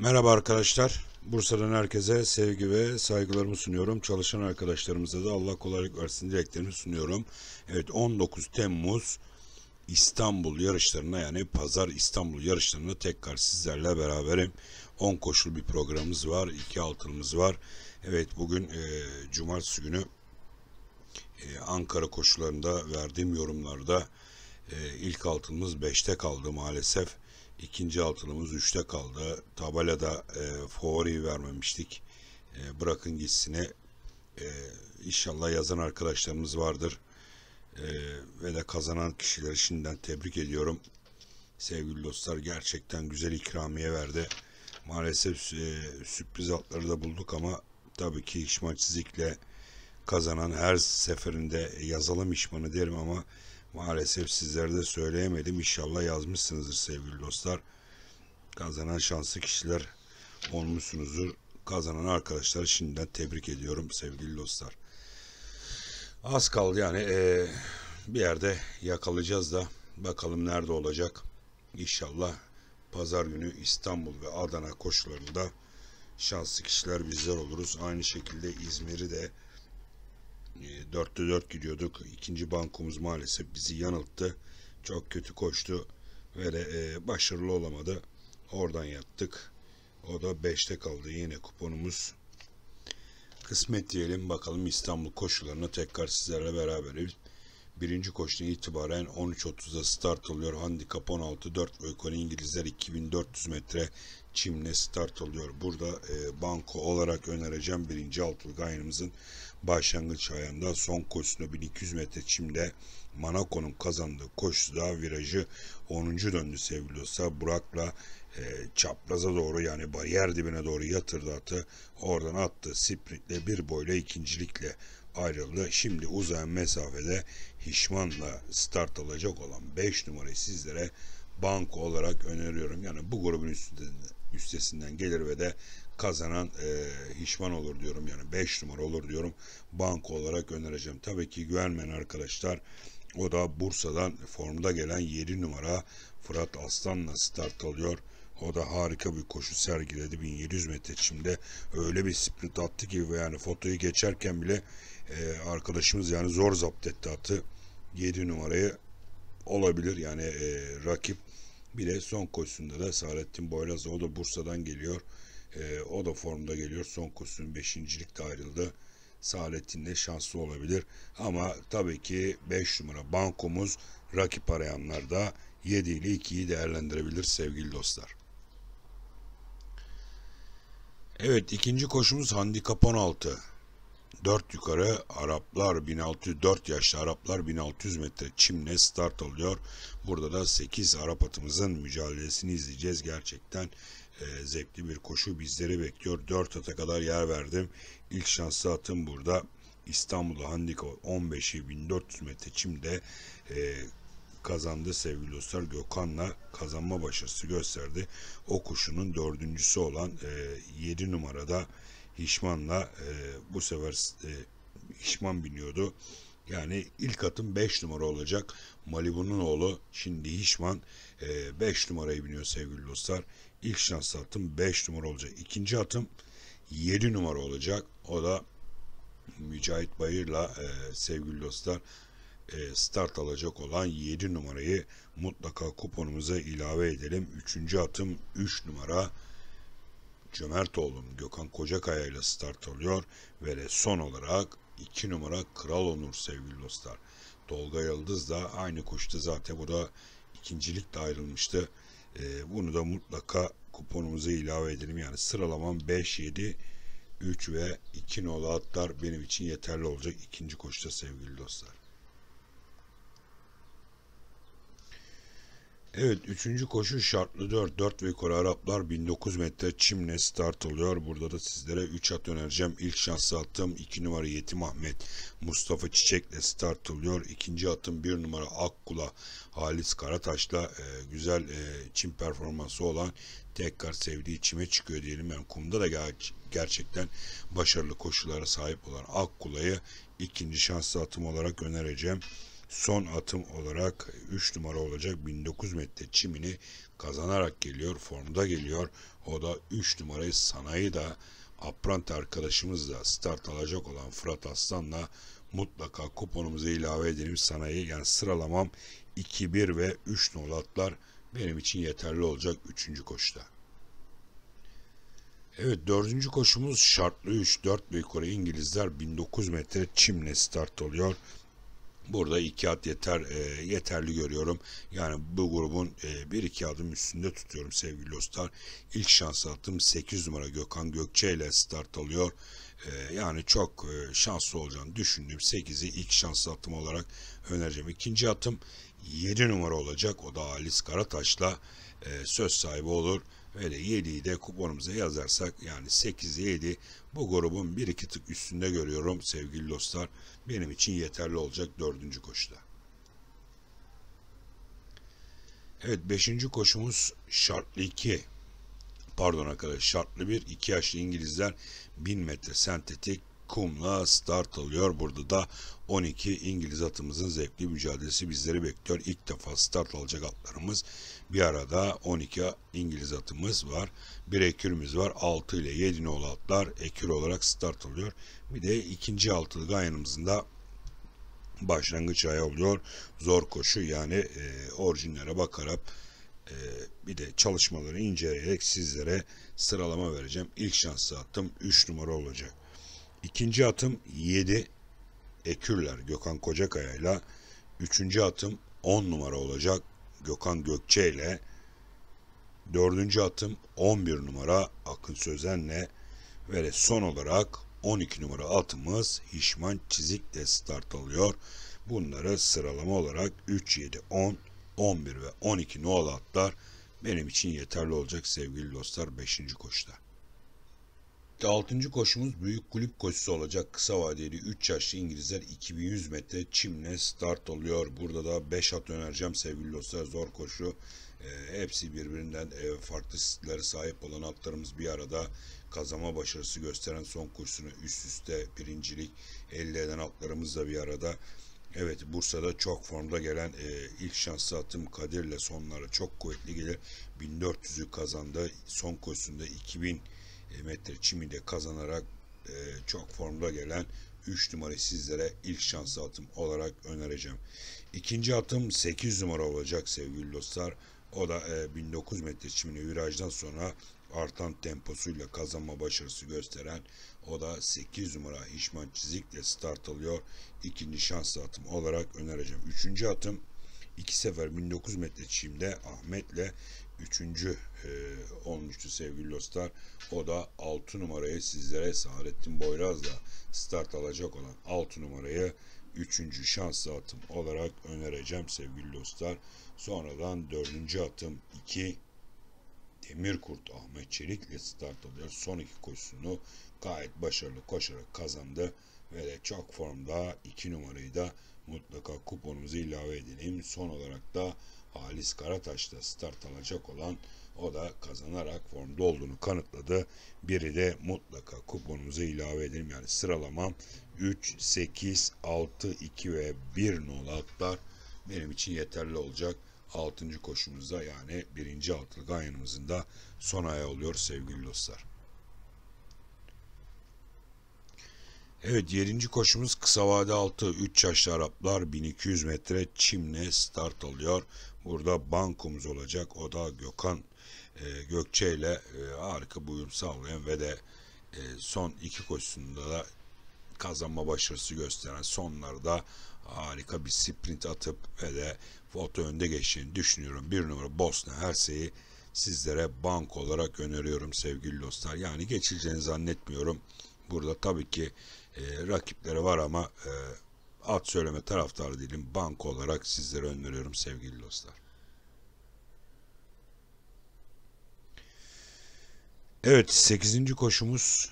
Merhaba arkadaşlar. Bursa'dan herkese sevgi ve saygılarımı sunuyorum. Çalışan arkadaşlarımıza da Allah kolaylık versin dileklerimi sunuyorum. Evet 19 Temmuz İstanbul yarışlarına yani pazar İstanbul yarışlarına tekrar sizlerle beraberim. 10 koşul bir programımız var. 2 altınımız var. Evet bugün e, cumartesi günü e, Ankara koşularında verdiğim yorumlarda e, ilk altınımız 5'te kaldı maalesef. İkinci altınımız üçte kaldı. Tabelada e, favori vermemiştik. E, bırakın gitsine. E, inşallah yazan arkadaşlarımız vardır. E, ve de kazanan kişileri şimdiden tebrik ediyorum. Sevgili dostlar gerçekten güzel ikramiye verdi. Maalesef e, sürpriz altları da bulduk ama tabii ki İşman kazanan her seferinde yazalım İşman'ı derim ama maalesef sizlere de söyleyemedim. İnşallah yazmışsınızdır sevgili dostlar. Kazanan şanslı kişiler olmuşsunuzdur. Kazanan arkadaşlar şimdiden tebrik ediyorum sevgili dostlar. Az kaldı yani e, bir yerde yakalayacağız da bakalım nerede olacak. İnşallah pazar günü İstanbul ve Adana koşularında şanslı kişiler bizler oluruz. Aynı şekilde İzmir'i de ee, dörtte dört gidiyorduk. İkinci bankomuz maalesef bizi yanılttı. Çok kötü koştu ve de e, başarılı olamadı. Oradan yattık. O da 5'te kaldı yine kuponumuz. Kısmet diyelim bakalım İstanbul koşularını tekrar sizlerle beraberiz. Birinci koşuna itibaren 13.30'da start oluyor. Handikap 16, 4 ve yukarı İngilizler 2400 metre çimle start oluyor. Burada e, banko olarak önereceğim birinci altılı gayrımızın başlangıç ayağında son koşusunda 1200 metre çimde Manaco'nun kazandığı koşuda virajı 10. döndü sevgili dostlar. Burak'la e, çapraza doğru yani bariyer dibine doğru yatırdı atı. Oradan attı sprintle bir boyla ikincilikle ayrıldı. Şimdi uzayan mesafede Hişman'la start alacak olan 5 numarayı sizlere banko olarak öneriyorum. Yani bu grubun üstünden, üstesinden gelir ve de kazanan e, hişman olur diyorum. Yani 5 numara olur diyorum. Banko olarak önereceğim. Tabii ki güvenmeyen arkadaşlar o da Bursa'dan formda gelen 7 numara Fırat Aslan'la start alıyor. O da harika bir koşu sergiledi 1700 metre şimdi Öyle bir sprint attı ki yani fotoyu geçerken bile e, arkadaşımız yani zor zapt etti attı. 7 numarayı olabilir yani e, rakip. Bir de son koşusunda da Saadettin Boylazoğlu da Bursa'dan geliyor. E, o da formda geliyor. Son kostüm beşincilikte ayrıldı. Salettin de şanslı olabilir. Ama tabii ki 5 numara bankomuz rakip arayanlar da 7 ile 2'yi değerlendirebilir sevgili dostlar. Evet ikinci koşumuz handikap 16. 4 yukarı Araplar 1604 yaşlı Araplar 1600 metre çimle start oluyor. Burada da 8 Arap atımızın mücadelesini izleyeceğiz gerçekten e, zevkli bir koşu bizleri bekliyor. 4 ata kadar yer verdim. İlk şanslı atım burada. İstanbul'da handiko 15'i 1400 metre çimde e, kazandı sevgili dostlar. Gökhan'la kazanma başarısı gösterdi. O kuşunun dördüncüsü olan e, 7 numarada Hişman'la e, bu sefer e, Hişman biniyordu. Yani ilk atım 5 numara olacak. Malibu'nun oğlu şimdi Hişman 5 e, numarayı biniyor sevgili dostlar. İlk şanslı atım 5 numara olacak. İkinci atım 7 numara olacak. O da Mücahit Bayır'la e, sevgili dostlar e, start alacak olan 7 numarayı mutlaka kuponumuza ilave edelim. Üçüncü atım 3 numara Cömert oğlum Gökhan Kocakaya ile start oluyor. ve de son olarak 2 numara Kral Onur sevgili dostlar. Dolga Yıldız da aynı koşuda zaten bu da ikincilikle ayrılmıştı. E, bunu da mutlaka kuponumuza ilave edelim. Yani sıralamam 5, 7, 3 ve 2 nolu atlar benim için yeterli olacak ikinci koşuda sevgili dostlar. Evet üçüncü koşu şartlı 4. 4 ve yukarı Araplar 1900 metre çimle start oluyor Burada da sizlere 3 at önereceğim. İlk şansı attığım 2 numara Yetim Ahmet Mustafa Çiçek'le start oluyor İkinci atım 1 numara Akkula Halis Karataş'la e, güzel e, çim performansı olan tekrar sevdiği çime çıkıyor diyelim. Yani kumda da ger- gerçekten başarılı koşullara sahip olan Akkula'yı ikinci şanslı atım olarak önereceğim. Son atım olarak 3 numara olacak 1900 metre çimini kazanarak geliyor. Formda geliyor. O da 3 numarayı sanayi da Apprenti arkadaşımız da start alacak olan Fırat Aslan'la mutlaka kuponumuza ilave edelim sanayi. Yani sıralamam 2-1 ve 3 nolu atlar benim için yeterli olacak 3. koşuda. Evet dördüncü koşumuz şartlı 3 4 ve yukarı İngilizler 1900 metre çimle start oluyor. Burada iki at yeter e, yeterli görüyorum. Yani bu grubun e, bir iki adım üstünde tutuyorum sevgili dostlar. İlk şans attım 8 numara Gökhan Gökçe ile start alıyor. E, yani çok e, şanslı olacağını düşündüm. 8'i ilk şans attım olarak önereceğim. İkinci atım 7 numara olacak. O da Halis Karataş'la e, söz sahibi olur. Öyle 7'yi de kuponumuza yazarsak yani 8 7 bu grubun bir iki tık üstünde görüyorum sevgili dostlar. Benim için yeterli olacak dördüncü koşuda. Evet beşinci koşumuz şartlı 2. Pardon arkadaş şartlı 1. 2 yaşlı İngilizler 1000 metre sentetik kumla start alıyor. Burada da 12 İngiliz atımızın zevkli mücadelesi bizleri bekliyor. İlk defa start alacak atlarımız bir arada 12 İngiliz atımız var. Bir ekürümüz var. 6 ile 7 nolu atlar ekür olarak start oluyor Bir de ikinci altılı gayanımızın da başlangıç ayı oluyor. Zor koşu yani e, orijinlere bakarak e, bir de çalışmaları inceleyerek sizlere sıralama vereceğim. İlk şanslı atım 3 numara olacak. İkinci atım 7 Ekürler Gökhan Kocakaya ile. Üçüncü atım 10 numara olacak. Gökhan Gökçe ile dördüncü atım 11 numara Akın Sözen'le ve son olarak 12 numara atımız Hişman Çizik'le start alıyor. Bunları sıralama olarak 3, 7, 10, 11 ve 12 no'lu atlar benim için yeterli olacak sevgili dostlar 5. koşuda. Altıncı koşumuz büyük kulüp koşusu olacak. Kısa vadeli 3 yaşlı İngilizler 2100 metre çimle start oluyor. Burada da 5 at önereceğim sevgili dostlar. Zor koşu. E, hepsi birbirinden e, farklı stilere sahip olan atlarımız bir arada kazama başarısı gösteren son koşusunu üst üste birincilik elde eden atlarımız da bir arada. Evet Bursa'da çok formda gelen e, ilk şanslı atım Kadir'le sonları çok kuvvetli gelir. 1400'ü kazandı. Son koşusunda 2000 Demetri Çimi de kazanarak e, çok formda gelen 3 numarayı sizlere ilk şanslı atım olarak önereceğim. İkinci atım 8 numara olacak sevgili dostlar. O da e, 1900 metre çimini virajdan sonra artan temposuyla kazanma başarısı gösteren o da 8 numara Hişman Çizik'le start alıyor. İkinci şanslı atım olarak önereceğim. Üçüncü atım iki sefer 1900 metre çimde Ahmet'le üçüncü e, olmuştu sevgili dostlar. O da altı numarayı sizlere Saadettin Boyraz'la start alacak olan altı numarayı üçüncü şanslı atım olarak önereceğim sevgili dostlar. Sonradan dördüncü atım 2 Demirkurt Ahmet Çelik ile start alıyor. Son iki koşusunu gayet başarılı koşarak kazandı ve de çok formda iki numarayı da mutlaka kuponumuza ilave edelim. Son olarak da Alis Karataş'ta start alacak olan o da kazanarak formda olduğunu kanıtladı. Biri de mutlaka kuponumuza ilave edelim. Yani sıralamam 3, 8, 6, 2 ve 1 nolu atlar benim için yeterli olacak. 6. koşumuzda yani 1. altılı ganyanımızın da son ayağı oluyor sevgili dostlar. Evet 7. koşumuz kısa vade 6, 3 yaşlı Araplar 1200 metre çimle start alıyor. Burada bankumuz olacak. O da Gökhan e, Gökçe ile e, harika uyum sağlayan ve de e, son iki koşusunda da kazanma başarısı gösteren sonlarda harika bir sprint atıp ve de foto önde geçeceğini düşünüyorum. Bir numara Bosna her şeyi sizlere bank olarak öneriyorum sevgili dostlar. Yani geçileceğini zannetmiyorum. Burada tabii ki e, rakipleri var ama e, At söyleme taraftarı değilim. Banko olarak sizlere öneriyorum sevgili dostlar. Evet 8. koşumuz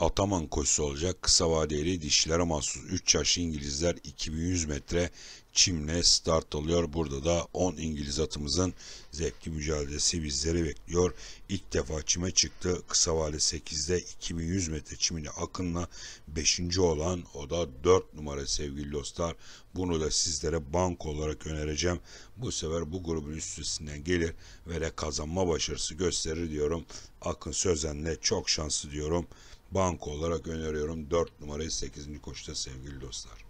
Ataman koşusu olacak. Kısa vadeli dişlere mahsus 3 yaş İngilizler 2100 metre çimle start alıyor. Burada da 10 İngiliz atımızın zevkli mücadelesi bizleri bekliyor. İlk defa çime çıktı. Kısa vade 8'de 2100 metre çimini Akın'la 5. olan o da 4 numara sevgili dostlar. Bunu da sizlere bank olarak önereceğim. Bu sefer bu grubun üstesinden gelir ve de kazanma başarısı gösterir diyorum. Akın Sözen'le çok şanslı diyorum. Banko olarak öneriyorum 4 numarayı 8. koşta sevgili dostlar.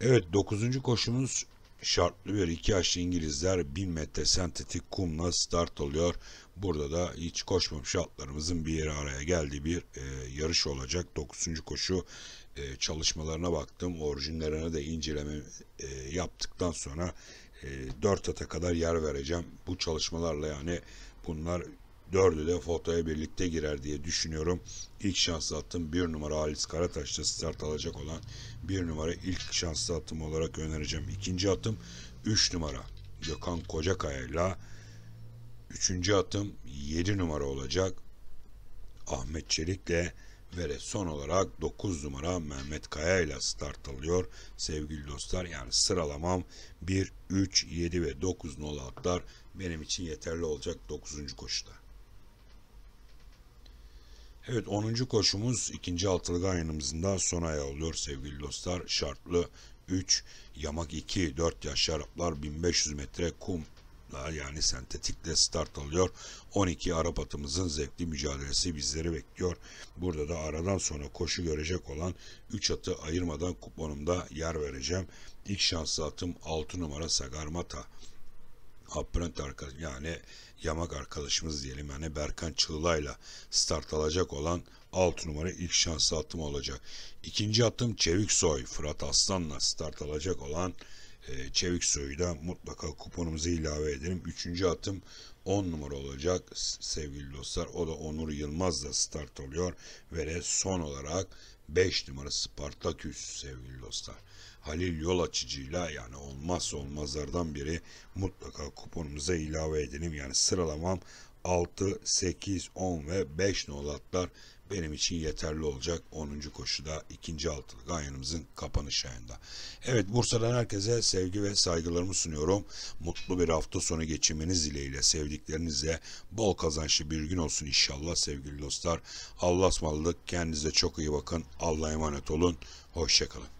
Evet 9. koşumuz şartlı bir iki yaşlı İngilizler 1000 metre sentetik kumla start oluyor. Burada da hiç koşmamış atlarımızın bir araya geldiği bir e, yarış olacak. 9. koşu e, çalışmalarına baktım. Orijinlerine de inceleme e, yaptıktan sonra e, 4 ata kadar yer vereceğim. Bu çalışmalarla yani bunlar Dördü de fotoya birlikte girer diye düşünüyorum. İlk şanslı attım bir numara Halis Karataş'ta start alacak olan bir numara ilk şanslı attım olarak önereceğim. İkinci atım üç numara Gökhan Kocakaya ile üçüncü atım yedi numara olacak. Ahmet Çelik'le ve son olarak 9 numara Mehmet Kaya ile start alıyor. Sevgili dostlar yani sıralamam 1, 3, 7 ve 9 nolu atlar benim için yeterli olacak 9. koşuda. Evet 10. koşumuz ikinci altılı gayanımızın da sona oluyor sevgili dostlar. Şartlı 3, yamak 2, 4 yaş şaraplar 1500 metre kum yani sentetikle start alıyor. 12 Arap atımızın zevkli mücadelesi bizleri bekliyor. Burada da aradan sonra koşu görecek olan 3 atı ayırmadan kuponumda yer vereceğim. İlk şanslı atım 6 numara Sagarmata apprent arkadaş yani yamak arkadaşımız diyelim yani Berkan Çığlay'la start alacak olan 6 numara ilk şanslı atım olacak. İkinci atım Çevik Soy Fırat Aslan'la start alacak olan e, Çevik Soy'u da mutlaka kuponumuza ilave edelim. Üçüncü atım 10 numara olacak sevgili dostlar. O da Onur Yılmaz'la start oluyor. Ve de son olarak 5 numara Spartaküs sevgili dostlar. Halil yol açıcıyla yani olmazsa olmazlardan biri mutlaka kuponumuza ilave edelim. Yani sıralamam 6, 8, 10 ve 5 nolatlar benim için yeterli olacak 10. koşuda ikinci altılı ganyanımızın kapanış ayında. Evet Bursa'dan herkese sevgi ve saygılarımı sunuyorum. Mutlu bir hafta sonu geçirmeniz dileğiyle sevdiklerinizle bol kazançlı bir gün olsun inşallah sevgili dostlar. Allah'a ısmarladık. Kendinize çok iyi bakın. Allah'a emanet olun. Hoşçakalın.